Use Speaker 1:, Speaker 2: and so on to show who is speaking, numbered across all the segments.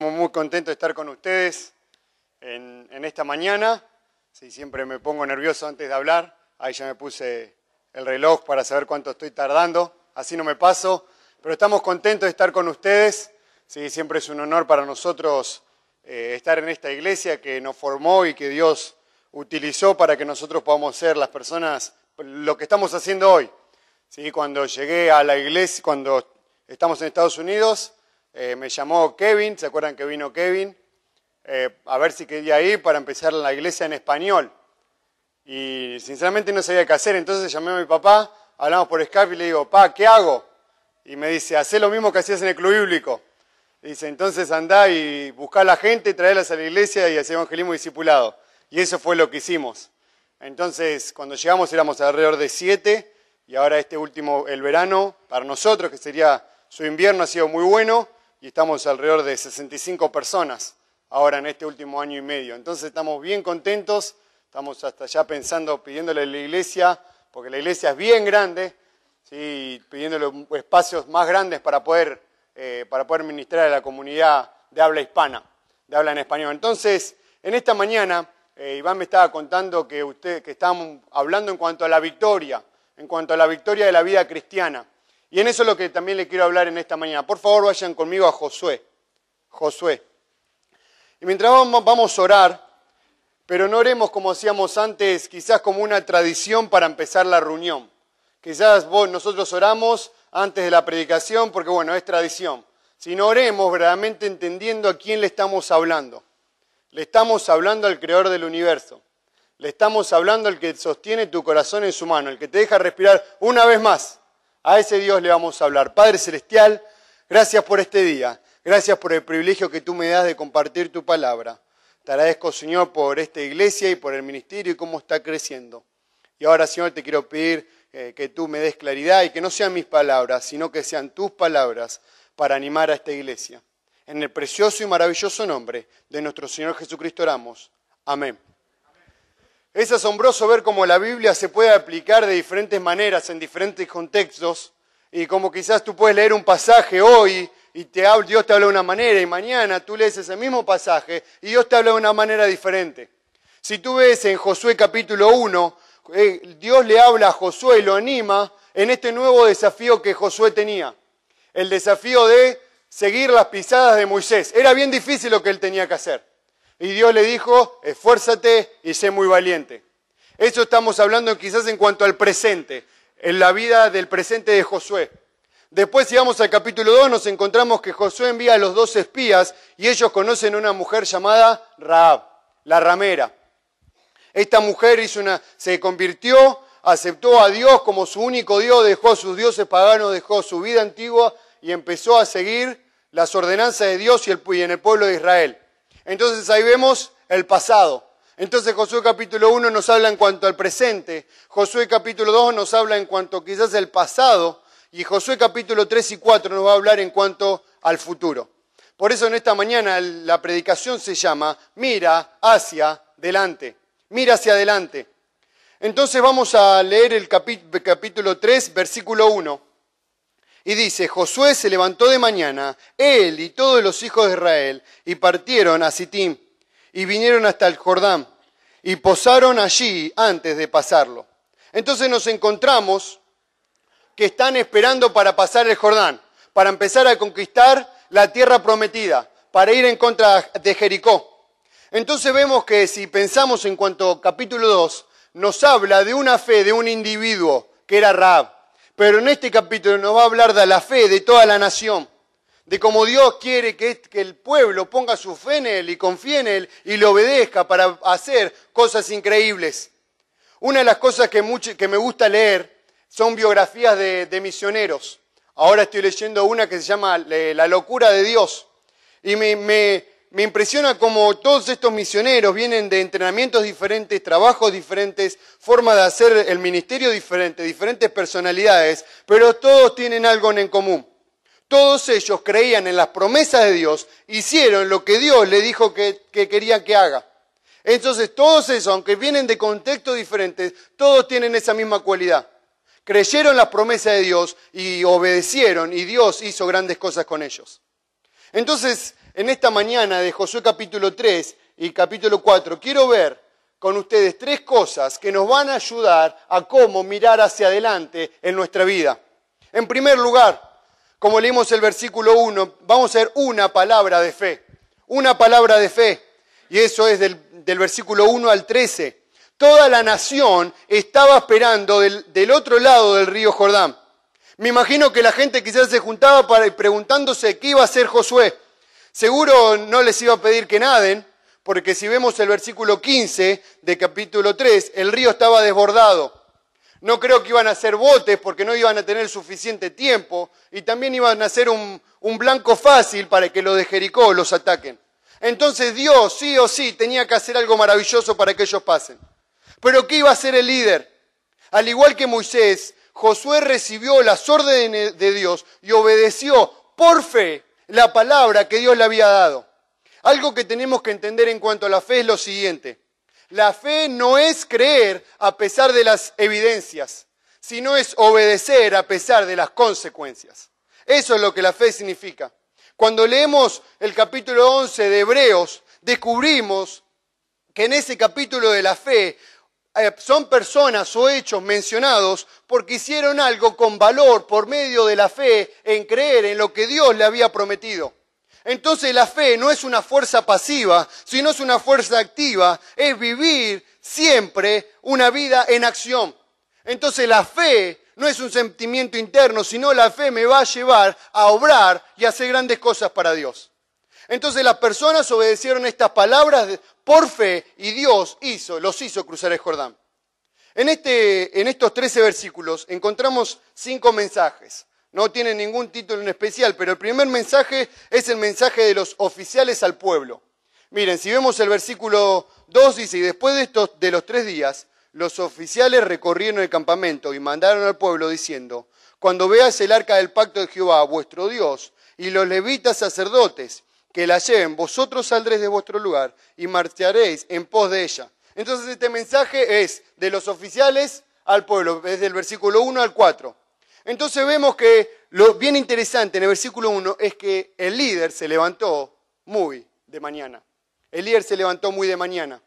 Speaker 1: Estamos Muy contentos de estar con ustedes en, esta mañana. Sí, siempre me pongo nervioso antes de hablar. Ahí ya me puse el reloj para saber cuánto estoy tardando. Así no me paso. Pero estamos contentos de estar con ustedes. Sí, siempre es un honor para nosotros eh, estar en esta iglesia que nos formó y que Dios utilizó para que nosotros podamos ser las personas, lo que estamos haciendo hoy. Sí, cuando llegué a la iglesia, cuando estamos en Estados Unidos, eh, me llamó Kevin, ¿se acuerdan que vino Kevin? Eh, a ver si quería ir para empezar la iglesia en español. Y sinceramente no sabía qué hacer, entonces llamé a mi papá, hablamos por Skype y le digo, pa, ¿qué hago? Y me dice, hacé lo mismo que hacías en el club bíblico. dice, entonces andá y buscá a la gente, traerlas a la iglesia y hacía evangelismo discipulado. Y eso fue lo que hicimos. Entonces, cuando llegamos éramos alrededor de siete y ahora este último, el verano, para nosotros, que sería su invierno, ha sido muy bueno y estamos alrededor de 65 personas ahora en este último año y medio. Entonces estamos bien contentos, estamos hasta ya pensando, pidiéndole a la iglesia, porque la iglesia es bien grande, pidiéndole espacios más grandes para poder, eh, para poder ministrar a la comunidad de habla hispana, de habla en español. Entonces, en esta mañana, eh, Iván me estaba contando que, usted, que estábamos hablando en cuanto a la victoria, en cuanto a la victoria de la vida cristiana. Y en eso es lo que también le quiero hablar en esta mañana. Por favor, vayan conmigo a Josué. Josué. Y mientras vamos, a orar, pero no oremos como hacíamos antes, quizás como una tradición para empezar la reunión. Quizás nosotros oramos antes de la predicación porque, bueno, es tradición. Si no oremos verdaderamente entendiendo a quién le estamos hablando. Le estamos hablando al creador del universo. Le estamos hablando al que sostiene tu corazón en su mano, el que te deja respirar una vez más a ese Dios le vamos a hablar. Padre Celestial, gracias por este día. Gracias por el privilegio que tú me das de compartir tu palabra. Te agradezco, Señor, por esta iglesia y por el ministerio y cómo está creciendo. Y ahora, Señor, te quiero pedir eh, que tú me des claridad y que no sean mis palabras, sino que sean tus palabras para animar a esta iglesia. En el precioso y maravilloso nombre de nuestro Señor Jesucristo oramos. Amén. Es asombroso ver cómo la Biblia se puede aplicar de diferentes maneras, en diferentes contextos, y como quizás tú puedes leer un pasaje hoy y te Dios te habla de una manera, y mañana tú lees ese mismo pasaje y Dios te habla de una manera diferente. Si tú ves en Josué capítulo 1, eh, Dios le habla a Josué y lo anima en este nuevo desafío que Josué tenía, el desafío de seguir las pisadas de Moisés. Era bien difícil lo que él tenía que hacer. Y Dios le dijo, esfuérzate y sé muy valiente. Eso estamos hablando quizás en cuanto al presente, en la vida del presente de Josué. Después, si vamos al capítulo 2, nos encontramos que Josué envía a los dos espías y ellos conocen a una mujer llamada Raab, la ramera. Esta mujer se convirtió, aceptó a Dios como su único Dios, dejó sus dioses paganos, dejó su vida antigua y empezó a seguir las ordenanzas de Dios y, el, y en el pueblo de Israel. Entonces ahí vemos el pasado. Entonces Josué capítulo 1 nos habla en cuanto al presente, Josué capítulo 2 nos habla en cuanto quizás al pasado y Josué capítulo 3 y 4 nos va a hablar en cuanto al futuro. Por eso en esta mañana la predicación se llama Mira hacia adelante. mira hacia adelante. Entonces vamos a leer el capítulo 3, versículo 1. Y dice, Josué se levantó de mañana, él y todos los hijos de Israel, y partieron a Sittim, y vinieron hasta el Jordán, y posaron allí antes de pasarlo. Entonces nos encontramos que están esperando para pasar el Jordán, para empezar a conquistar la tierra prometida, para ir en contra de Jericó. Entonces vemos que si pensamos en cuanto capítulo 2, nos habla de una fe de un individuo que era Rab. Pero en este capítulo nos va a hablar de la fe de toda la nación, de cómo Dios quiere que, el pueblo ponga su fe en Él y confíe en Él y le obedezca para hacer cosas increíbles. Una de las cosas que, me gusta leer son biografías de, misioneros. Ahora estoy leyendo una que se llama eh, La locura de Dios. Y me, me impresiona como todos estos misioneros vienen de entrenamientos diferentes, trabajos diferentes, forma de hacer el ministerio diferente, diferentes personalidades, pero todos tienen algo en común. Todos ellos creían en las promesas de Dios, hicieron lo que Dios le dijo que, que quería que haga. Entonces todos esos, aunque vienen de contextos diferentes, todos tienen esa misma cualidad. Creyeron las promesas de Dios y obedecieron y Dios hizo grandes cosas con ellos. Entonces, en esta mañana de Josué capítulo 3 y capítulo 4, quiero ver con ustedes tres cosas que nos van a ayudar a cómo mirar hacia adelante en nuestra vida. En primer lugar, como leímos el versículo 1, vamos a ver una palabra de fe. Una palabra de fe. Y eso es del, versículo 1 al 13. Toda la nación estaba esperando del, otro lado del río Jordán. Me imagino que la gente quizás se juntaba para, preguntándose qué iba a hacer Josué. Seguro no les iba a pedir que naden, porque si vemos el versículo 15 de capítulo 3, el río estaba desbordado. No creo que iban a hacer botes porque no iban a tener suficiente tiempo y también iban a ser un, blanco fácil para que los de Jericó los ataquen. Entonces Dios sí o sí tenía que hacer algo maravilloso para que ellos pasen. Pero ¿qué iba a hacer el líder? Al igual que Moisés, Josué recibió las órdenes de Dios y obedeció por fe la palabra que Dios le había dado. Algo que tenemos que entender en cuanto a la fe es lo siguiente. La fe no es creer a pesar de las evidencias, sino es obedecer a pesar de las consecuencias. Eso es lo que la fe significa. Cuando leemos el capítulo 11 de Hebreos, descubrimos que en ese capítulo de la fe eh, son personas o hechos mencionados porque hicieron algo con valor por medio de la fe en creer en lo que Dios le había prometido. Entonces la fe no es una fuerza pasiva, sino es una fuerza activa, es vivir siempre una vida en acción. Entonces la fe no es un sentimiento interno, sino la fe me va a llevar a obrar y a hacer grandes cosas para Dios. Entonces las personas obedecieron estas palabras por fe y Dios hizo, los hizo cruzar el Jordán. En, este, en estos 13 versículos encontramos cinco mensajes. No tienen ningún título en especial, pero el primer mensaje es el mensaje de los oficiales al pueblo. Miren, si vemos el versículo 2 dice, y después de, estos, de los tres días, los oficiales recorrieron el campamento y mandaron al pueblo diciendo, cuando veas el arca del pacto de Jehová, vuestro Dios, y los levitas sacerdotes, que la lleven, vosotros saldréis de vuestro lugar y marcharéis en pos de ella. Entonces este mensaje es de los oficiales al pueblo, desde el versículo 1 al 4. Entonces vemos que lo bien interesante en el versículo 1 es que el líder se levantó muy de mañana. El líder se levantó muy de mañana.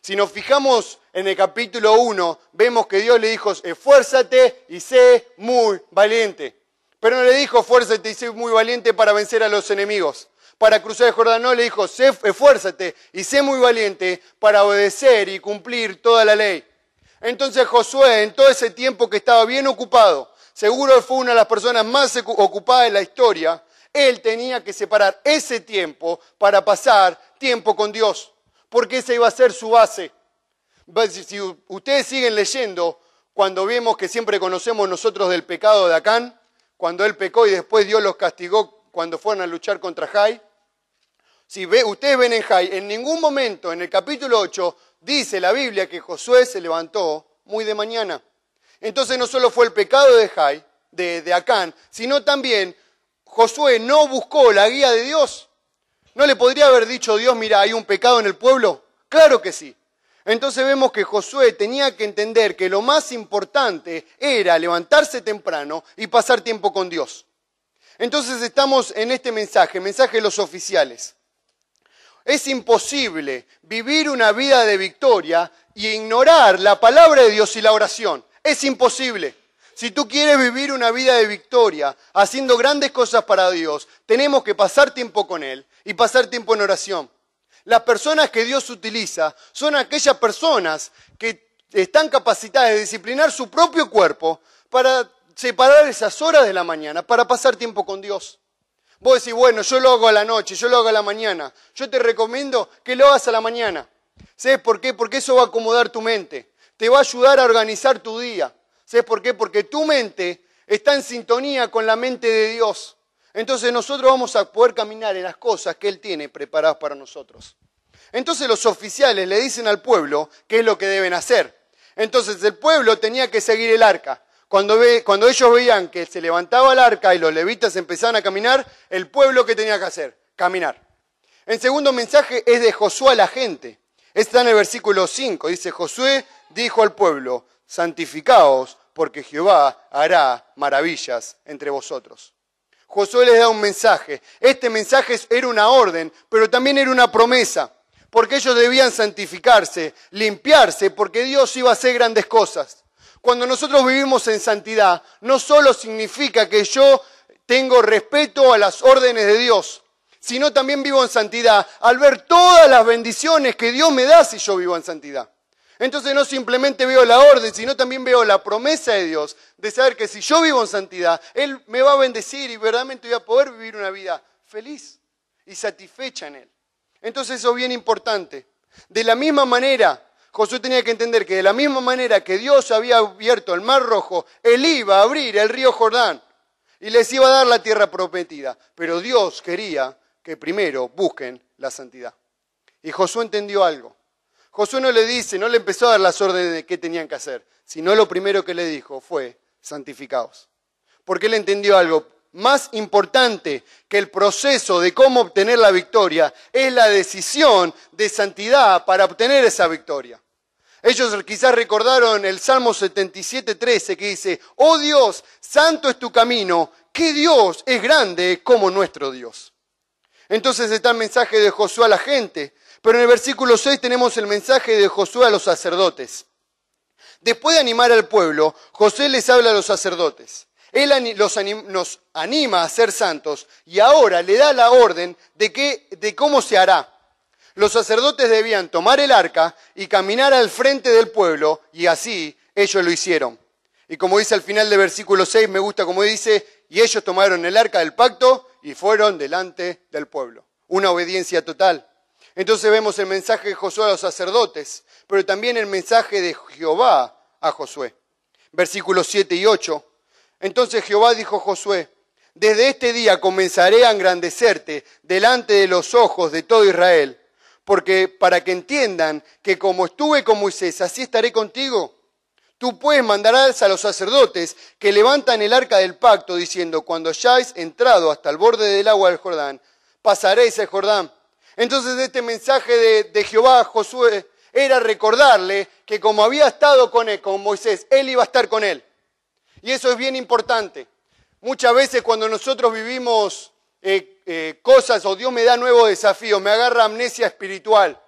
Speaker 1: Si nos fijamos en el capítulo 1, vemos que Dios le dijo, esfuérzate y sé muy valiente. Pero no le dijo, esfuérzate y sé muy valiente para vencer a los enemigos para cruzar el Jordán, le dijo, esfuérzate y sé muy valiente para obedecer y cumplir toda la ley. Entonces Josué, en todo ese tiempo que estaba bien ocupado, seguro fue una de las personas más ocupadas de la historia, él tenía que separar ese tiempo para pasar tiempo con Dios, porque esa iba a ser su base. Si ustedes siguen leyendo, cuando vemos que siempre conocemos nosotros del pecado de Acán, cuando él pecó y después Dios los castigó cuando fueron a luchar contra Jai. Si ve, ustedes ven en Jai, en ningún momento en el capítulo 8 dice la Biblia que Josué se levantó muy de mañana. Entonces no solo fue el pecado de Jai, de, de Acán, sino también Josué no buscó la guía de Dios. ¿No le podría haber dicho Dios, mira, hay un pecado en el pueblo? Claro que sí. Entonces vemos que Josué tenía que entender que lo más importante era levantarse temprano y pasar tiempo con Dios. Entonces estamos en este mensaje, mensaje de los oficiales. Es imposible vivir una vida de victoria y ignorar la palabra de Dios y la oración. Es imposible. Si tú quieres vivir una vida de victoria, haciendo grandes cosas para Dios, tenemos que pasar tiempo con Él y pasar tiempo en oración. Las personas que Dios utiliza son aquellas personas que están capacitadas de disciplinar su propio cuerpo para separar esas horas de la mañana para pasar tiempo con Dios. Vos decís, bueno, yo lo hago a la noche, yo lo hago a la mañana. Yo te recomiendo que lo hagas a la mañana. ¿Sabes por qué? Porque eso va a acomodar tu mente. Te va a ayudar a organizar tu día. ¿Sabes por qué? Porque tu mente está en sintonía con la mente de Dios. Entonces nosotros vamos a poder caminar en las cosas que Él tiene preparadas para nosotros. Entonces los oficiales le dicen al pueblo qué es lo que deben hacer. Entonces el pueblo tenía que seguir el arca. Cuando, ellos veían que se levantaba el arca y los levitas empezaban a caminar, el pueblo que tenía que hacer, caminar. El segundo mensaje es de Josué a la gente. Está en el versículo 5. Dice, Josué dijo al pueblo, santificaos porque Jehová hará maravillas entre vosotros. Josué les da un mensaje. Este mensaje era una orden, pero también era una promesa, porque ellos debían santificarse, limpiarse, porque Dios iba a hacer grandes cosas. Cuando nosotros vivimos en santidad, no solo significa que yo tengo respeto a las órdenes de Dios, sino también vivo en santidad al ver todas las bendiciones que Dios me da si yo vivo en santidad. Entonces no simplemente veo la orden, sino también veo la promesa de Dios de saber que si yo vivo en santidad, Él me va a bendecir y verdaderamente voy a poder vivir una vida feliz y satisfecha en Él. Entonces eso es bien importante. De la misma manera Josué tenía que entender que de la misma manera que Dios había abierto el mar rojo, él iba a abrir el río Jordán y les iba a dar la tierra prometida. Pero Dios quería que primero busquen la santidad. Y Josué entendió algo. Josué no le dice, no le empezó a dar las órdenes de qué tenían que hacer, sino lo primero que le dijo fue, santificaos. Porque él entendió algo más importante que el proceso de cómo obtener la victoria, es la decisión de santidad para obtener esa victoria. Ellos quizás recordaron el Salmo 77.13 que dice, oh Dios, santo es tu camino, que Dios es grande como nuestro Dios. Entonces está el mensaje de Josué a la gente, pero en el versículo 6 tenemos el mensaje de Josué a los sacerdotes. Después de animar al pueblo, José les habla a los sacerdotes. Él los nos anima a ser santos y ahora le da la orden de, de cómo se hará los sacerdotes debían tomar el arca y caminar al frente del pueblo, y así ellos lo hicieron. Y como dice al final del versículo 6, me gusta como dice, y ellos tomaron el arca del pacto y fueron delante del pueblo. Una obediencia total. Entonces vemos el mensaje de Josué a los sacerdotes, pero también el mensaje de Jehová a Josué. Versículos 7 y 8. Entonces Jehová dijo a Josué, desde este día comenzaré a engrandecerte delante de los ojos de todo Israel porque para que entiendan que como estuve con Moisés, así estaré contigo. Tú puedes mandarás a los sacerdotes que levantan el arca del pacto, diciendo, cuando hayáis entrado hasta el borde del agua del Jordán, pasaréis el Jordán. Entonces este mensaje de, Jehová a Josué era recordarle que como había estado con, Moisés, él iba a estar con él. Y eso es bien importante. Muchas veces cuando nosotros vivimos eh, eh, cosas o Dios me da nuevos desafíos, me agarra amnesia espiritual,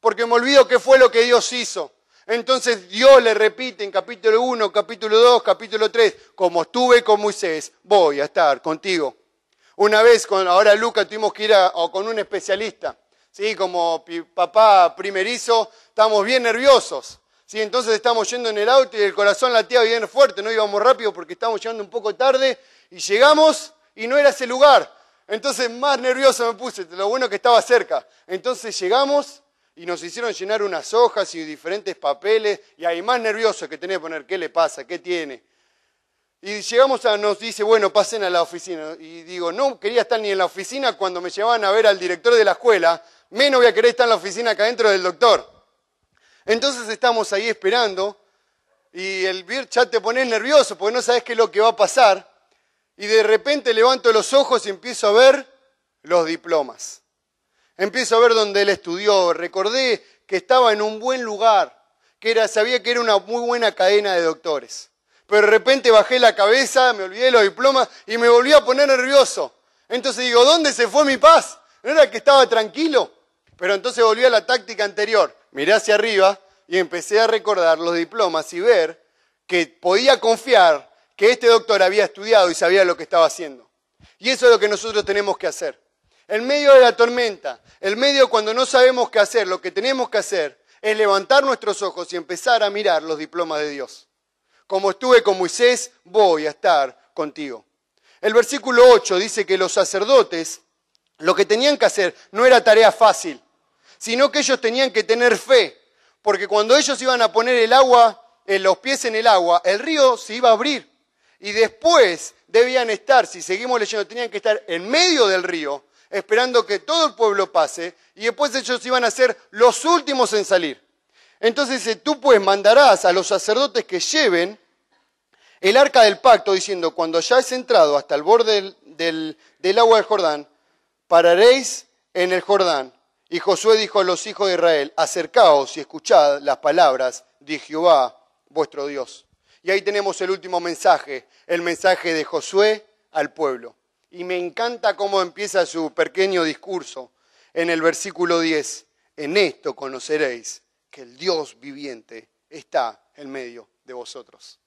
Speaker 1: porque me olvido qué fue lo que Dios hizo. Entonces Dios le repite en capítulo 1, capítulo 2, capítulo 3, como estuve con Moisés, voy a estar contigo. Una vez, con, ahora Lucas, tuvimos que ir con un especialista, ¿sí? como papá primerizo, estamos bien nerviosos. ¿sí? Entonces estamos yendo en el auto y el corazón latía bien fuerte, no íbamos rápido porque estamos llegando un poco tarde y llegamos y no era ese lugar. Entonces más nervioso me puse, lo bueno que estaba cerca. Entonces llegamos y nos hicieron llenar unas hojas y diferentes papeles y ahí más nervioso que tenía que poner qué le pasa, qué tiene. Y llegamos a, nos dice, bueno, pasen a la oficina. Y digo, no quería estar ni en la oficina cuando me llevaban a ver al director de la escuela, menos voy a querer estar en la oficina acá dentro del doctor. Entonces estamos ahí esperando y el ya te pones nervioso porque no sabes qué es lo que va a pasar y de repente levanto los ojos y empiezo a ver los diplomas. Empiezo a ver dónde él estudió. Recordé que estaba en un buen lugar, que era, sabía que era una muy buena cadena de doctores. Pero de repente bajé la cabeza, me olvidé los diplomas y me volví a poner nervioso. Entonces digo, ¿dónde se fue mi paz? ¿No era que estaba tranquilo? Pero entonces volví a la táctica anterior. Miré hacia arriba y empecé a recordar los diplomas y ver que podía confiar que este doctor había estudiado y sabía lo que estaba haciendo. Y eso es lo que nosotros tenemos que hacer. En medio de la tormenta, en medio cuando no sabemos qué hacer, lo que tenemos que hacer es levantar nuestros ojos y empezar a mirar los diplomas de Dios. Como estuve con Moisés, voy a estar contigo. El versículo 8 dice que los sacerdotes lo que tenían que hacer no era tarea fácil, sino que ellos tenían que tener fe, porque cuando ellos iban a poner el agua, eh, los pies en el agua, el río se iba a abrir y después debían estar, si seguimos leyendo, tenían que estar en medio del río, esperando que todo el pueblo pase, y después ellos iban a ser los últimos en salir. Entonces tú pues mandarás a los sacerdotes que lleven el arca del pacto, diciendo, cuando ya hayáis entrado hasta el borde del, agua del Jordán, pararéis en el Jordán. Y Josué dijo a los hijos de Israel, acercaos y escuchad las palabras de Jehová vuestro Dios. Y ahí tenemos el último mensaje, el mensaje de Josué al pueblo. Y me encanta cómo empieza su pequeño discurso en el versículo 10. En esto conoceréis que el Dios viviente está en medio de vosotros.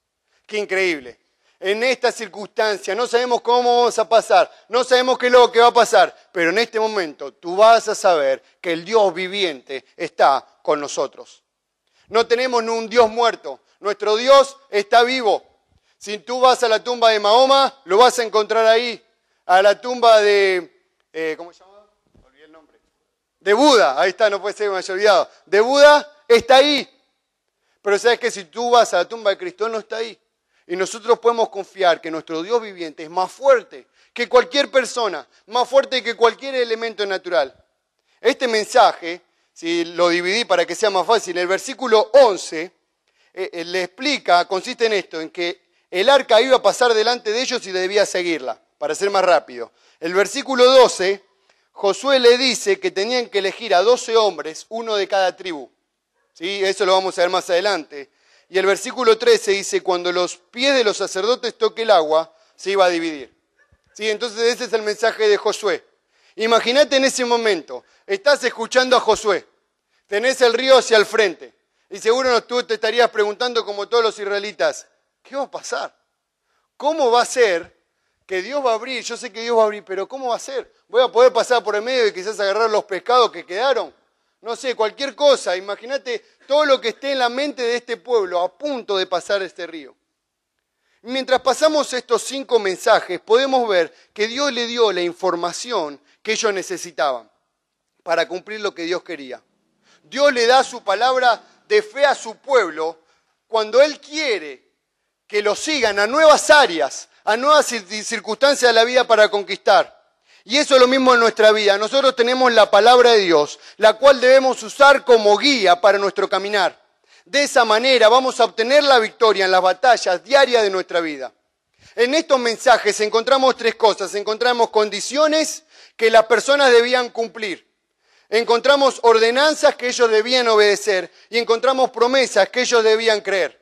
Speaker 1: Qué increíble. En esta circunstancia no sabemos cómo vamos a pasar, no sabemos qué es lo que va a pasar, pero en este momento tú vas a saber que el Dios viviente está con nosotros. No tenemos ni un Dios muerto, nuestro Dios está vivo. Si tú vas a la tumba de Mahoma, lo vas a encontrar ahí. A la tumba de... Eh, ¿Cómo se llama? Olvidé el nombre. De Buda. Ahí está, no puede ser que me haya olvidado. De Buda está ahí. Pero sabes que si tú vas a la tumba de Cristo, no está ahí. Y nosotros podemos confiar que nuestro Dios viviente es más fuerte que cualquier persona, más fuerte que cualquier elemento natural. Este mensaje, si lo dividí para que sea más fácil, el versículo 11 eh, eh, le explica, consiste en esto, en que el arca iba a pasar delante de ellos y debía seguirla, para ser más rápido. El versículo 12, Josué le dice que tenían que elegir a 12 hombres, uno de cada tribu. ¿Sí? Eso lo vamos a ver más adelante. Y el versículo 13 dice, cuando los pies de los sacerdotes toque el agua, se iba a dividir. ¿Sí? Entonces ese es el mensaje de Josué. Imagínate en ese momento, estás escuchando a Josué, tenés el río hacia el frente, y seguro tú te estarías preguntando, como todos los israelitas, ¿qué va a pasar? ¿Cómo va a ser que Dios va a abrir? Yo sé que Dios va a abrir, pero ¿cómo va a ser? ¿Voy a poder pasar por el medio y quizás agarrar los pescados que quedaron? No sé, cualquier cosa. Imagínate todo lo que esté en la mente de este pueblo a punto de pasar este río. Mientras pasamos estos cinco mensajes, podemos ver que Dios le dio la información que ellos necesitaban para cumplir lo que Dios quería. Dios le da su palabra de fe a su pueblo cuando Él quiere que lo sigan a nuevas áreas, a nuevas circunstancias de la vida para conquistar. Y eso es lo mismo en nuestra vida. Nosotros tenemos la palabra de Dios, la cual debemos usar como guía para nuestro caminar. De esa manera vamos a obtener la victoria en las batallas diarias de nuestra vida. En estos mensajes encontramos tres cosas. Encontramos condiciones que las personas debían cumplir Encontramos ordenanzas que ellos debían obedecer y encontramos promesas que ellos debían creer.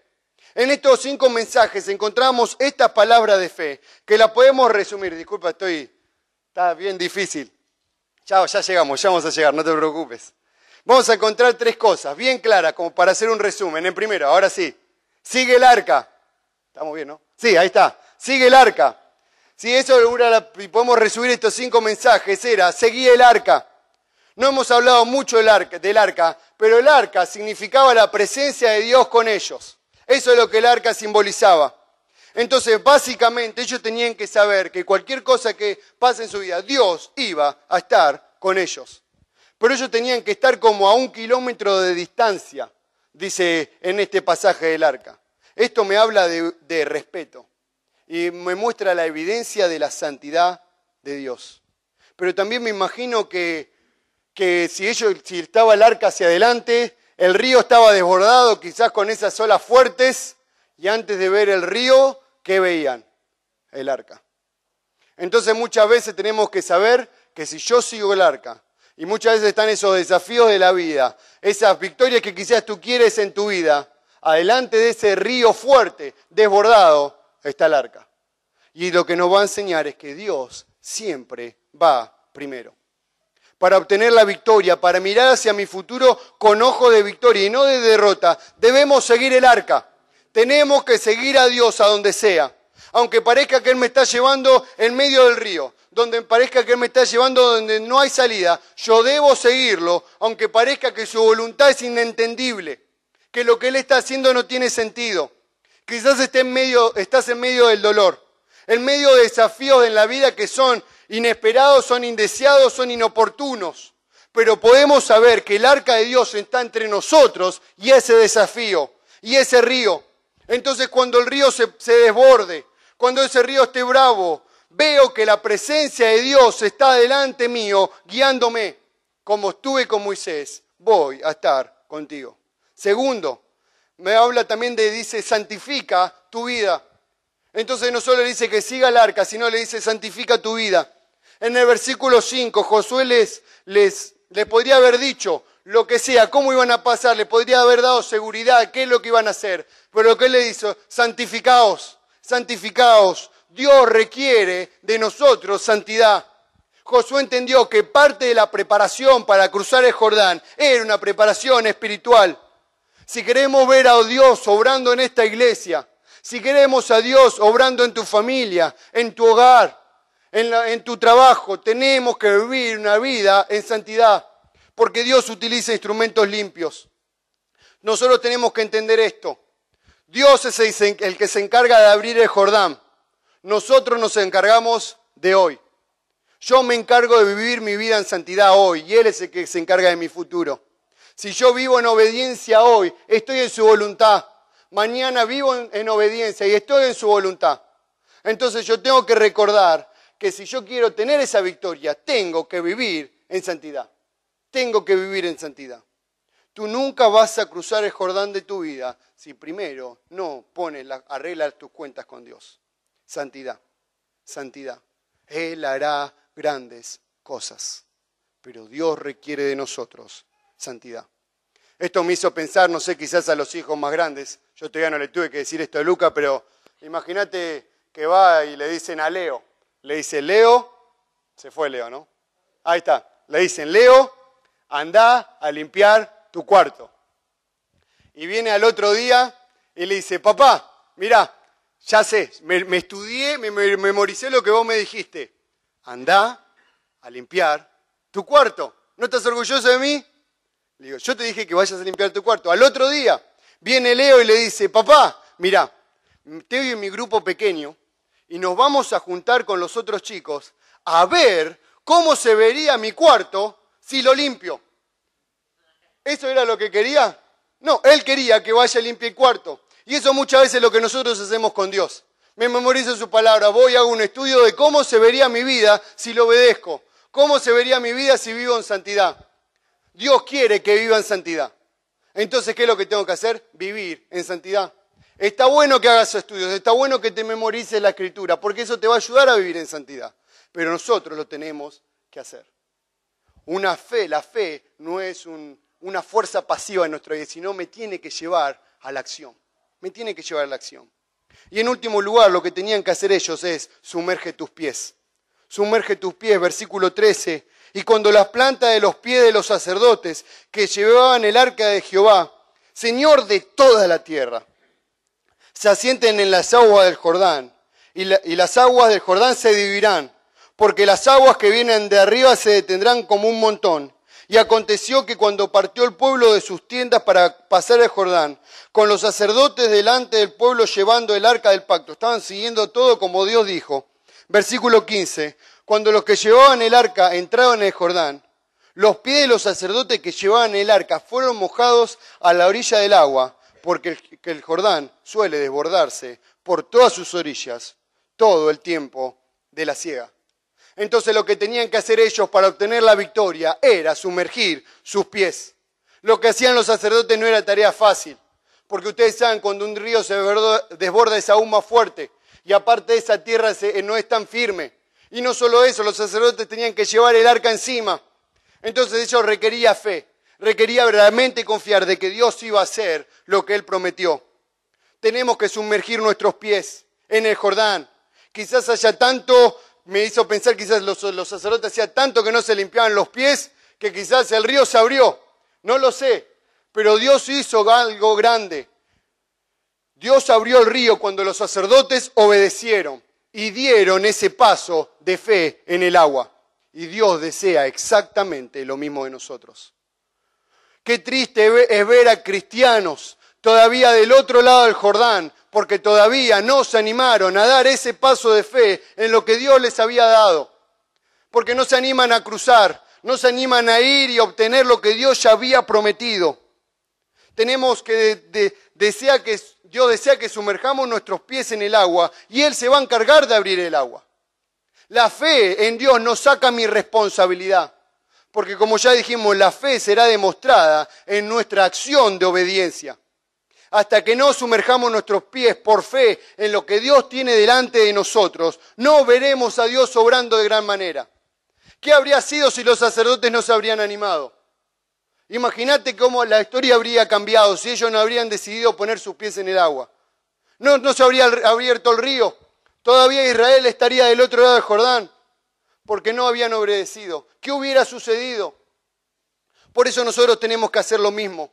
Speaker 1: En estos cinco mensajes encontramos esta palabra de fe, que la podemos resumir. Disculpa, estoy. Está bien difícil. Ya, ya llegamos, ya vamos a llegar, no te preocupes. Vamos a encontrar tres cosas bien claras, como para hacer un resumen. En primero, ahora sí. Sigue el arca. Estamos bien, ¿no? Sí, ahí está. Sigue el arca. Si eso y podemos resumir estos cinco mensajes, era, seguí el arca. No hemos hablado mucho del arca, pero el arca significaba la presencia de Dios con ellos. Eso es lo que el arca simbolizaba. Entonces, básicamente, ellos tenían que saber que cualquier cosa que pase en su vida, Dios iba a estar con ellos. Pero ellos tenían que estar como a un kilómetro de distancia, dice en este pasaje del arca. Esto me habla de respeto y me muestra la evidencia de la santidad de Dios. Pero también me imagino que que si, ellos, si estaba el arca hacia adelante, el río estaba desbordado quizás con esas olas fuertes, y antes de ver el río, ¿qué veían? El arca. Entonces muchas veces tenemos que saber que si yo sigo el arca, y muchas veces están esos desafíos de la vida, esas victorias que quizás tú quieres en tu vida, adelante de ese río fuerte, desbordado, está el arca. Y lo que nos va a enseñar es que Dios siempre va primero para obtener la victoria, para mirar hacia mi futuro con ojo de victoria y no de derrota. Debemos seguir el arca. Tenemos que seguir a Dios a donde sea. Aunque parezca que Él me está llevando en medio del río, donde parezca que Él me está llevando donde no hay salida, yo debo seguirlo, aunque parezca que su voluntad es inentendible, que lo que Él está haciendo no tiene sentido. Quizás esté en medio, estás en medio del dolor, en medio de desafíos en la vida que son inesperados, son indeseados, son inoportunos. Pero podemos saber que el arca de Dios está entre nosotros y ese desafío, y ese río. Entonces cuando el río se, desborde, cuando ese río esté bravo, veo que la presencia de Dios está delante mío, guiándome, como estuve con Moisés, voy a estar contigo. Segundo, me habla también de, dice, santifica tu vida. Entonces no solo le dice que siga el arca, sino le dice, santifica tu vida. En el versículo 5, Josué les, les, podría haber dicho lo que sea, cómo iban a pasar, le podría haber dado seguridad, qué es lo que iban a hacer. Pero lo que él le hizo, santificaos, santificaos. Dios requiere de nosotros santidad. Josué entendió que parte de la preparación para cruzar el Jordán era una preparación espiritual. Si queremos ver a Dios obrando en esta iglesia, si queremos a Dios obrando en tu familia, en tu hogar, en, tu trabajo. Tenemos que vivir una vida en santidad, porque Dios utiliza instrumentos limpios. Nosotros tenemos que entender esto. Dios es el que se encarga de abrir el Jordán. Nosotros nos encargamos de hoy. Yo me encargo de vivir mi vida en santidad hoy y Él es el que se encarga de mi futuro. Si yo vivo en obediencia hoy, estoy en su voluntad. Mañana vivo en obediencia y estoy en su voluntad. Entonces yo tengo que recordar que si yo quiero tener esa victoria, tengo que vivir en santidad. Tengo que vivir en santidad. Tú nunca vas a cruzar el Jordán de tu vida si primero no pones a arreglas tus cuentas con Dios. Santidad, santidad. Él hará grandes cosas, pero Dios requiere de nosotros santidad. Esto me hizo pensar, no sé, quizás a los hijos más grandes. Yo todavía no le tuve que decir esto a Luca, pero imagínate que va y le dicen a Leo, le dice Leo, se fue Leo, ¿no? Ahí está, le dicen Leo, anda a limpiar tu cuarto. Y viene al otro día y le dice, papá, mira, ya sé, me, estudié, me, memoricé lo que vos me dijiste. Anda a limpiar tu cuarto. ¿No estás orgulloso de mí? Le digo, yo te dije que vayas a limpiar tu cuarto. Al otro día viene Leo y le dice, papá, mira, te vi en mi grupo pequeño y nos vamos a juntar con los otros chicos a ver cómo se vería mi cuarto si lo limpio. ¿Eso era lo que quería? No, él quería que vaya limpio el cuarto. Y eso muchas veces es lo que nosotros hacemos con Dios. Me memorizo su palabra, voy a hago un estudio de cómo se vería mi vida si lo obedezco, cómo se vería mi vida si vivo en santidad. Dios quiere que viva en santidad. Entonces, ¿qué es lo que tengo que hacer? Vivir en santidad. Está bueno que hagas estudios, está bueno que te memorices la escritura, porque eso te va a ayudar a vivir en santidad. Pero nosotros lo tenemos que hacer. Una fe, la fe no es una fuerza pasiva en nuestra vida, sino me tiene que llevar a la acción. Me tiene que llevar a la acción. Y en último lugar, lo que tenían que hacer ellos es sumerge tus pies. Sumerge tus pies, versículo 13. Y cuando las plantas de los pies de los sacerdotes que llevaban el arca de Jehová, Señor de toda la tierra, se asienten en las aguas del Jordán, y, las aguas del Jordán se dividirán, porque las aguas que vienen de arriba se detendrán como un montón. Y aconteció que cuando partió el pueblo de sus tiendas para pasar el Jordán, con los sacerdotes delante del pueblo llevando el arca del pacto, estaban siguiendo todo como Dios dijo. Versículo 15, cuando los que llevaban el arca entraron en el Jordán, los pies de los sacerdotes que llevaban el arca fueron mojados a la orilla del agua, porque el, Jordán suele desbordarse por todas sus orillas todo el tiempo de la siega. Entonces lo que tenían que hacer ellos para obtener la victoria era sumergir sus pies. Lo que hacían los sacerdotes no era tarea fácil, porque ustedes saben, cuando un río se desborda es aún más fuerte, y aparte esa tierra no es tan firme. Y no solo eso, los sacerdotes tenían que llevar el arca encima. Entonces eso requería fe requería verdaderamente confiar de que Dios iba a hacer lo que Él prometió. Tenemos que sumergir nuestros pies en el Jordán. Quizás haya tanto, me hizo pensar, quizás los, los sacerdotes hacían tanto que no se limpiaban los pies, que quizás el río se abrió. No lo sé, pero Dios hizo algo grande. Dios abrió el río cuando los sacerdotes obedecieron y dieron ese paso de fe en el agua. Y Dios desea exactamente lo mismo de nosotros. Qué triste es ver a cristianos todavía del otro lado del Jordán, porque todavía no se animaron a dar ese paso de fe en lo que Dios les había dado, porque no se animan a cruzar, no se animan a ir y obtener lo que Dios ya había prometido. Tenemos que, desea que Dios desea que sumerjamos nuestros pies en el agua y Él se va a encargar de abrir el agua. La fe en Dios nos saca mi responsabilidad porque como ya dijimos, la fe será demostrada en nuestra acción de obediencia. Hasta que no sumerjamos nuestros pies por fe en lo que Dios tiene delante de nosotros, no veremos a Dios obrando de gran manera. ¿Qué habría sido si los sacerdotes no se habrían animado? Imagínate cómo la historia habría cambiado si ellos no habrían decidido poner sus pies en el agua. No, no se habría abierto el río. Todavía Israel estaría del otro lado del Jordán porque no habían obedecido. ¿Qué hubiera sucedido? Por eso nosotros tenemos que hacer lo mismo.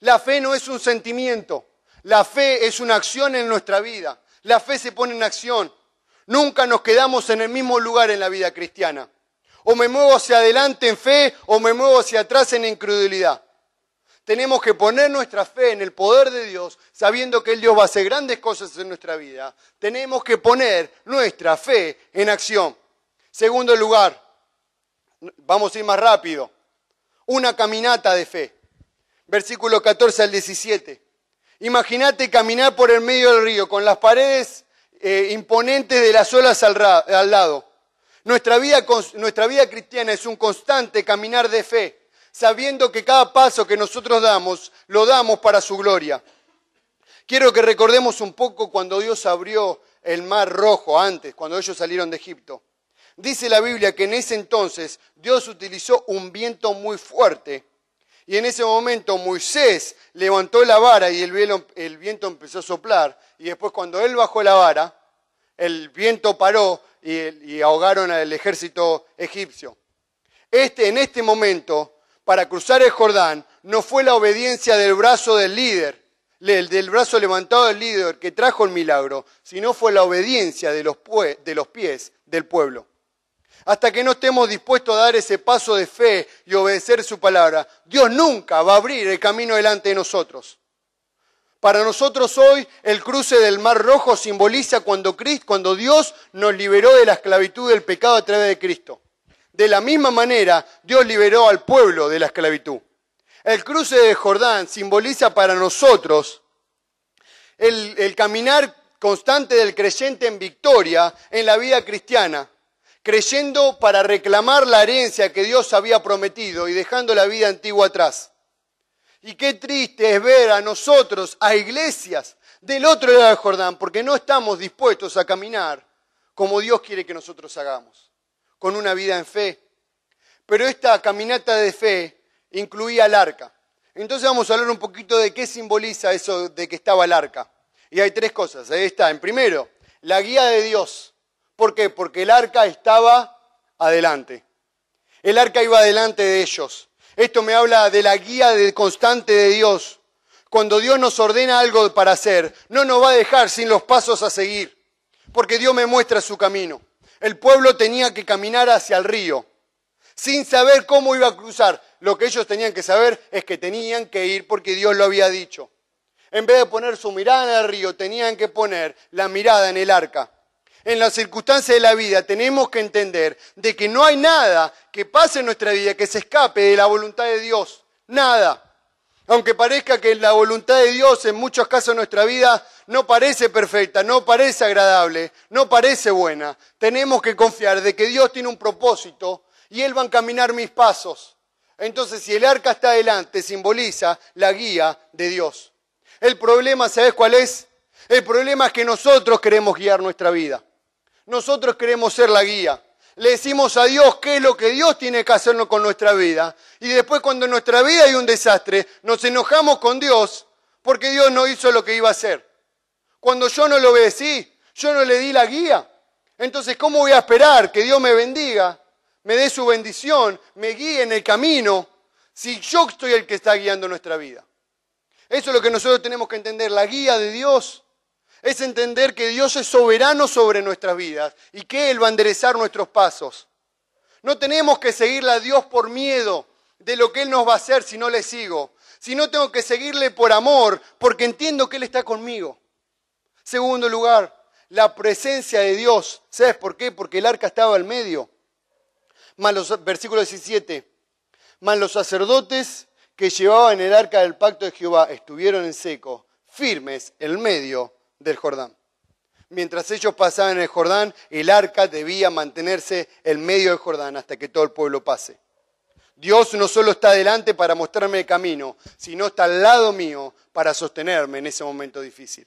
Speaker 1: La fe no es un sentimiento, la fe es una acción en nuestra vida. La fe se pone en acción. Nunca nos quedamos en el mismo lugar en la vida cristiana. O me muevo hacia adelante en fe o me muevo hacia atrás en incredulidad. Tenemos que poner nuestra fe en el poder de Dios, sabiendo que el Dios va a hacer grandes cosas en nuestra vida. Tenemos que poner nuestra fe en acción. Segundo lugar, vamos a ir más rápido, una caminata de fe. Versículo 14 al 17. Imagínate caminar por el medio del río con las paredes eh, imponentes de las olas al, lado. Nuestra vida, nuestra vida cristiana es un constante caminar de fe, sabiendo que cada paso que nosotros damos, lo damos para su gloria. Quiero que recordemos un poco cuando Dios abrió el mar rojo antes, cuando ellos salieron de Egipto. Dice la Biblia que en ese entonces Dios utilizó un viento muy fuerte y en ese momento Moisés levantó la vara y el viento, empezó a soplar y después cuando él bajó la vara, el viento paró y, ahogaron al ejército egipcio. Este, en este momento, para cruzar el Jordán, no fue la obediencia del brazo del líder, del brazo levantado del líder que trajo el milagro, sino fue la obediencia de los, de los pies del pueblo. Hasta que no estemos dispuestos a dar ese paso de fe y obedecer su palabra, Dios nunca va a abrir el camino delante de nosotros. Para nosotros hoy el cruce del Mar Rojo simboliza cuando, cuando Dios nos liberó de la esclavitud del pecado a través de Cristo. De la misma manera, Dios liberó al pueblo de la esclavitud. El cruce de Jordán simboliza para nosotros el caminar constante del creyente en victoria en la vida cristiana creyendo para reclamar la herencia que Dios había prometido y dejando la vida antigua atrás. Y qué triste es ver a nosotros, a iglesias del otro lado del Jordán, porque no estamos dispuestos a caminar como Dios quiere que nosotros hagamos, con una vida en fe. Pero esta caminata de fe incluía el arca. Entonces vamos a hablar un poquito de qué simboliza eso de que estaba el arca. Y hay tres cosas. Ahí está. En primero, la guía de Dios. ¿Por qué? Porque el arca estaba adelante. El arca iba adelante de ellos. Esto me habla de la guía constante de Dios. Cuando Dios nos ordena algo para hacer, no nos va a dejar sin los pasos a seguir, porque Dios me muestra su camino. El pueblo tenía que caminar hacia el río, sin saber cómo iba a cruzar. Lo que ellos tenían que saber es que tenían que ir porque Dios lo había dicho. En vez de poner su mirada en el río, tenían que poner la mirada en el arca en las circunstancias de la vida tenemos que entender de que no hay nada que pase en nuestra vida que se escape de la voluntad de Dios. Nada. Aunque parezca que la voluntad de Dios en muchos casos en nuestra vida no parece perfecta, no parece agradable, no parece buena, tenemos que confiar de que Dios tiene un propósito y Él va a encaminar mis pasos. Entonces, si el arca está adelante, simboliza la guía de Dios. El problema, ¿sabes cuál es? El problema es que nosotros queremos guiar nuestra vida. Nosotros queremos ser la guía. Le decimos a Dios qué es lo que Dios tiene que hacernos con nuestra vida. Y después cuando en nuestra vida hay un desastre, nos enojamos con Dios porque Dios no hizo lo que iba a hacer. Cuando yo no lo obedecí, yo no le di la guía. Entonces, ¿cómo voy a esperar que Dios me bendiga, me dé su bendición, me guíe en el camino, si yo estoy el que está guiando nuestra vida? Eso es lo que nosotros tenemos que entender, la guía de Dios es entender que Dios es soberano sobre nuestras vidas y que Él va a enderezar nuestros pasos. No tenemos que seguirle a Dios por miedo de lo que Él nos va a hacer si no le sigo, sino tengo que seguirle por amor, porque entiendo que Él está conmigo. Segundo lugar, la presencia de Dios. ¿Sabes por qué? Porque el arca estaba al medio. versículo 17. Mas los sacerdotes que llevaban el arca del pacto de Jehová estuvieron en seco, firmes en medio del Jordán. Mientras ellos pasaban el Jordán, el arca debía mantenerse en medio del Jordán hasta que todo el pueblo pase. Dios no solo está delante para mostrarme el camino, sino está al lado mío para sostenerme en ese momento difícil.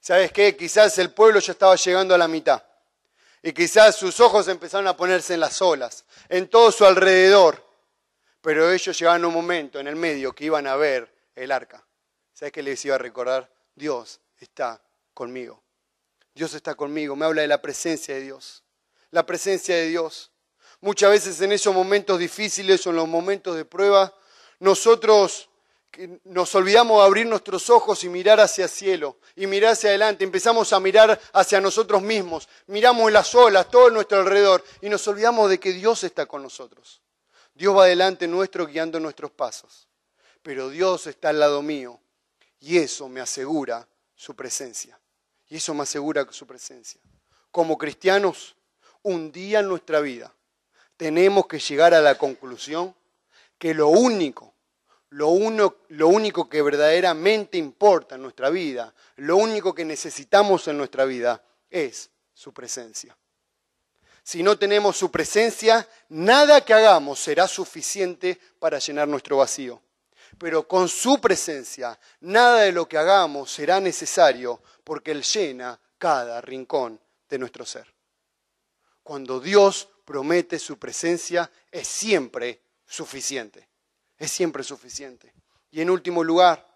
Speaker 1: ¿Sabes qué? Quizás el pueblo ya estaba llegando a la mitad. Y quizás sus ojos empezaron a ponerse en las olas, en todo su alrededor. Pero ellos llegaban a un momento en el medio que iban a ver el arca. ¿Sabes qué les iba a recordar? Dios está conmigo. Dios está conmigo, me habla de la presencia de Dios. La presencia de Dios. Muchas veces en esos momentos difíciles o en los momentos de prueba, nosotros nos olvidamos de abrir nuestros ojos y mirar hacia el cielo y mirar hacia adelante. Empezamos a mirar hacia nosotros mismos. Miramos las olas, todo nuestro alrededor y nos olvidamos de que Dios está con nosotros. Dios va adelante nuestro guiando nuestros pasos. Pero Dios está al lado mío y eso me asegura su presencia. Y eso me asegura su presencia. Como cristianos, un día en nuestra vida tenemos que llegar a la conclusión que lo único, lo, uno, lo único que verdaderamente importa en nuestra vida, lo único que necesitamos en nuestra vida es su presencia. Si no tenemos su presencia, nada que hagamos será suficiente para llenar nuestro vacío pero con su presencia nada de lo que hagamos será necesario porque Él llena cada rincón de nuestro ser. Cuando Dios promete su presencia es siempre suficiente, es siempre suficiente. Y en último lugar,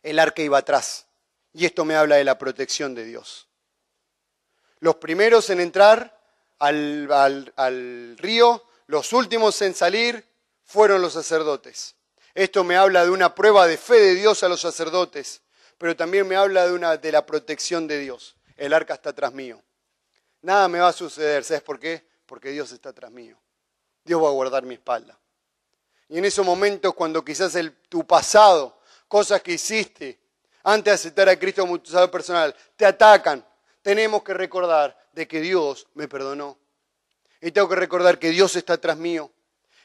Speaker 1: el arca iba atrás. Y esto me habla de la protección de Dios. Los primeros en entrar al, al río, los últimos en salir, fueron los sacerdotes. Esto me habla de una prueba de fe de Dios a los sacerdotes, pero también me habla de, la protección de Dios. El arca está tras mío. Nada me va a suceder, ¿sabes por qué? Porque Dios está tras mío. Dios va a guardar mi espalda. Y en esos momentos cuando quizás el, tu pasado, cosas que hiciste antes de aceptar a Cristo como tu salvador personal, te atacan, tenemos que recordar de que Dios me perdonó. Y tengo que recordar que Dios está tras mío.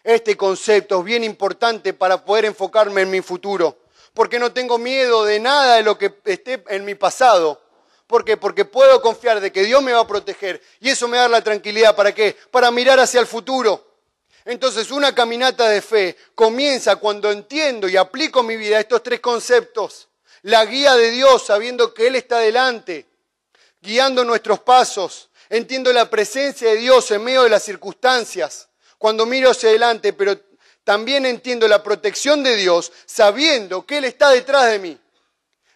Speaker 1: Este concepto es bien importante para poder enfocarme en mi futuro, porque no tengo miedo de nada de lo que esté en mi pasado. ¿Por qué? Porque puedo confiar de que Dios me va a proteger y eso me da la tranquilidad. ¿Para qué? Para mirar hacia el futuro. Entonces una caminata de fe comienza cuando entiendo y aplico mi vida estos tres conceptos. La guía de Dios, sabiendo que Él está delante, guiando nuestros pasos. Entiendo la presencia de Dios en medio de las circunstancias cuando miro hacia adelante, pero también entiendo la protección de Dios sabiendo que Él está detrás de mí.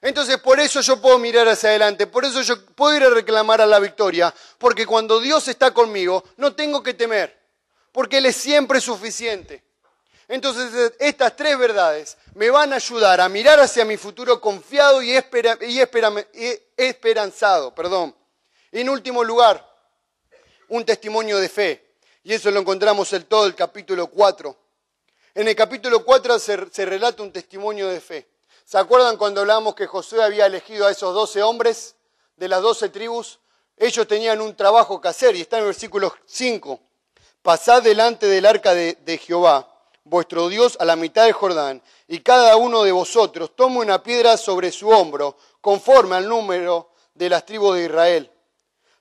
Speaker 1: Entonces por eso yo puedo mirar hacia adelante, por eso yo puedo ir a reclamar a la victoria, porque cuando Dios está conmigo no tengo que temer, porque Él es siempre suficiente. Entonces estas tres verdades me van a ayudar a mirar hacia mi futuro confiado y, y, esperanzado. Perdón. En último lugar, un testimonio de fe. Y eso lo encontramos en todo el capítulo 4. En el capítulo 4 se, relata un testimonio de fe. ¿Se acuerdan cuando hablamos que José había elegido a esos 12 hombres de las 12 tribus? Ellos tenían un trabajo que hacer y está en el versículo 5. Pasad delante del arca de, de Jehová, vuestro Dios, a la mitad del Jordán, y cada uno de vosotros tome una piedra sobre su hombro, conforme al número de las tribus de Israel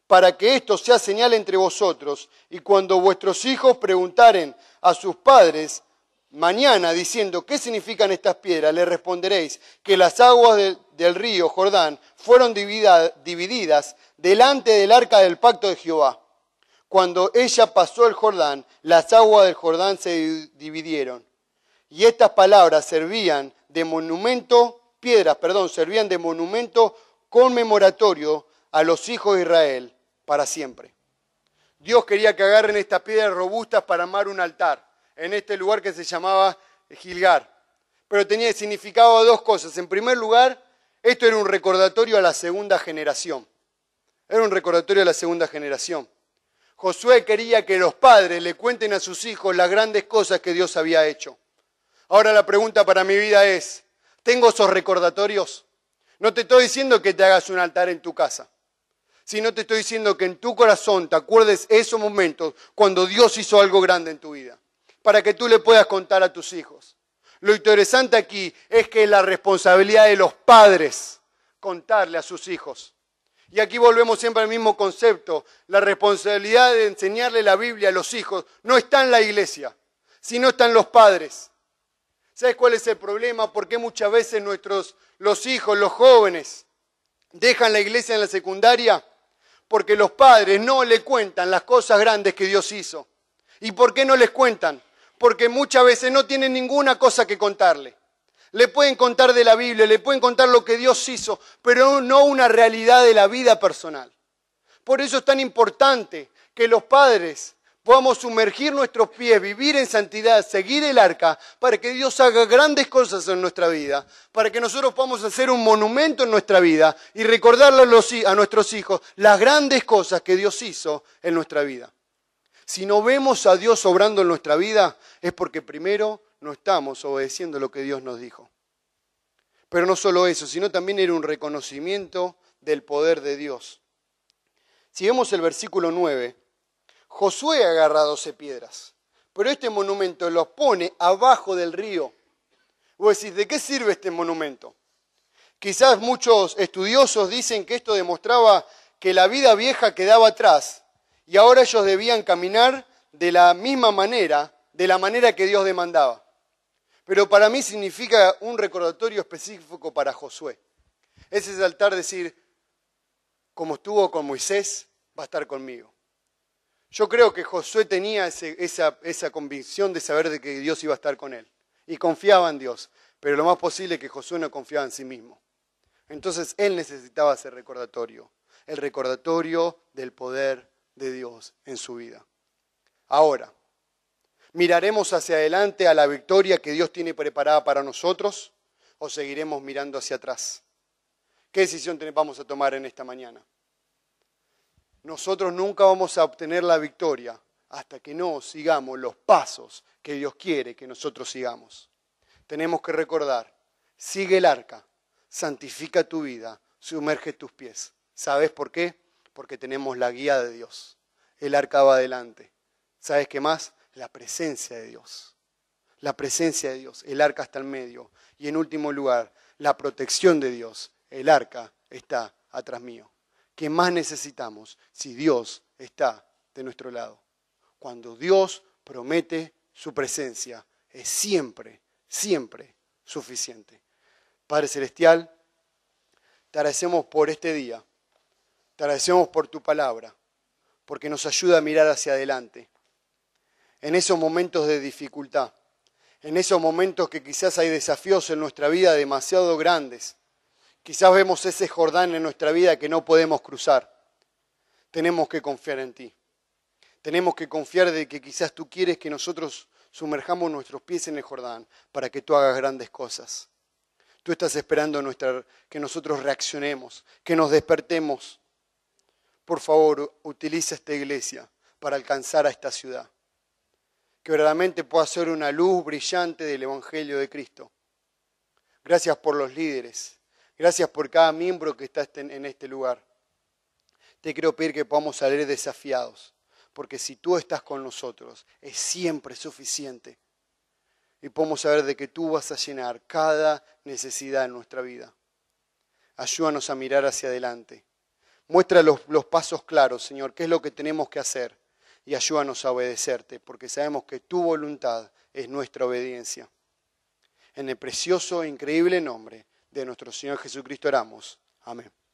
Speaker 1: para que esto sea señal entre vosotros, y cuando vuestros hijos preguntaren a sus padres mañana diciendo, ¿qué significan estas piedras? Le responderéis que las aguas del río Jordán fueron divididas delante del arca del pacto de Jehová. Cuando ella pasó el Jordán, las aguas del Jordán se dividieron. Y estas palabras servían de monumento, piedras, perdón, servían de monumento conmemoratorio a los hijos de Israel para siempre. Dios quería que agarren estas piedras robustas para amar un altar en este lugar que se llamaba Gilgar. Pero tenía significado dos cosas. En primer lugar, esto era un recordatorio a la segunda generación. Era un recordatorio a la segunda generación. Josué quería que los padres le cuenten a sus hijos las grandes cosas que Dios había hecho. Ahora la pregunta para mi vida es, ¿tengo esos recordatorios? No te estoy diciendo que te hagas un altar en tu casa. Si no, te estoy diciendo que en tu corazón te acuerdes esos momentos cuando Dios hizo algo grande en tu vida, para que tú le puedas contar a tus hijos. Lo interesante aquí es que la responsabilidad de los padres contarle a sus hijos. Y aquí volvemos siempre al mismo concepto. La responsabilidad de enseñarle la Biblia a los hijos no está en la iglesia, sino está en los padres. ¿Sabes cuál es el problema? Porque muchas veces nuestros los hijos, los jóvenes, dejan la iglesia en la secundaria porque los padres no le cuentan las cosas grandes que Dios hizo. ¿Y por qué no les cuentan? Porque muchas veces no tienen ninguna cosa que contarle. Le pueden contar de la Biblia, le pueden contar lo que Dios hizo, pero no una realidad de la vida personal. Por eso es tan importante que los padres podamos sumergir nuestros pies, vivir en santidad, seguir el arca, para que Dios haga grandes cosas en nuestra vida, para que nosotros podamos hacer un monumento en nuestra vida y recordarle a, a nuestros hijos las grandes cosas que Dios hizo en nuestra vida. Si no vemos a Dios obrando en nuestra vida, es porque primero no estamos obedeciendo lo que Dios nos dijo. Pero no solo eso, sino también era un reconocimiento del poder de Dios. Si vemos el versículo 9, Josué agarra doce piedras, pero este monumento los pone abajo del río. Vos decís, ¿de qué sirve este monumento? Quizás muchos estudiosos dicen que esto demostraba que la vida vieja quedaba atrás y ahora ellos debían caminar de la misma manera, de la manera que Dios demandaba. Pero para mí significa un recordatorio específico para Josué. Ese es el altar decir, como estuvo con Moisés, va a estar conmigo. Yo creo que Josué tenía esa, esa convicción de saber de que Dios iba a estar con él y confiaba en Dios, pero lo más posible es que Josué no confiaba en sí mismo. Entonces él necesitaba ese recordatorio, el recordatorio del poder de Dios en su vida. Ahora, ¿miraremos hacia adelante a la victoria que Dios tiene preparada para nosotros o seguiremos mirando hacia atrás? ¿Qué decisión vamos a tomar en esta mañana? nosotros nunca vamos a obtener la victoria hasta que no sigamos los pasos que Dios quiere que nosotros sigamos. Tenemos que recordar, sigue el arca, santifica tu vida, sumerge tus pies. ¿Sabes por qué? Porque tenemos la guía de Dios. El arca va adelante. ¿Sabes qué más? La presencia de Dios. La presencia de Dios. El arca está en medio. Y en último lugar, la protección de Dios. El arca está atrás mío. ¿Qué más necesitamos si Dios está de nuestro lado. Cuando Dios promete su presencia, es siempre, siempre suficiente. Padre Celestial, te agradecemos por este día, te agradecemos por tu palabra, porque nos ayuda a mirar hacia adelante. En esos momentos de dificultad, en esos momentos que quizás hay desafíos en nuestra vida demasiado grandes, Quizás vemos ese Jordán en nuestra vida que no podemos cruzar. Tenemos que confiar en ti. Tenemos que confiar de que quizás tú quieres que nosotros sumerjamos nuestros pies en el Jordán para que tú hagas grandes cosas. Tú estás esperando que nosotros reaccionemos, que nos despertemos. Por favor, utiliza esta iglesia para alcanzar a esta ciudad. Que verdaderamente pueda ser una luz brillante del Evangelio de Cristo. Gracias por los líderes Gracias por cada miembro que está este, en este lugar. Te quiero pedir que podamos salir desafiados, porque si tú estás con nosotros, es siempre suficiente. Y podemos saber de que tú vas a llenar cada necesidad en nuestra vida. Ayúdanos a mirar hacia adelante. Muestra los, los pasos claros, Señor, qué es lo que tenemos que hacer. Y ayúdanos a obedecerte, porque sabemos que tu voluntad es nuestra obediencia. En el precioso e increíble nombre de nuestro Señor Jesucristo oramos. Amén.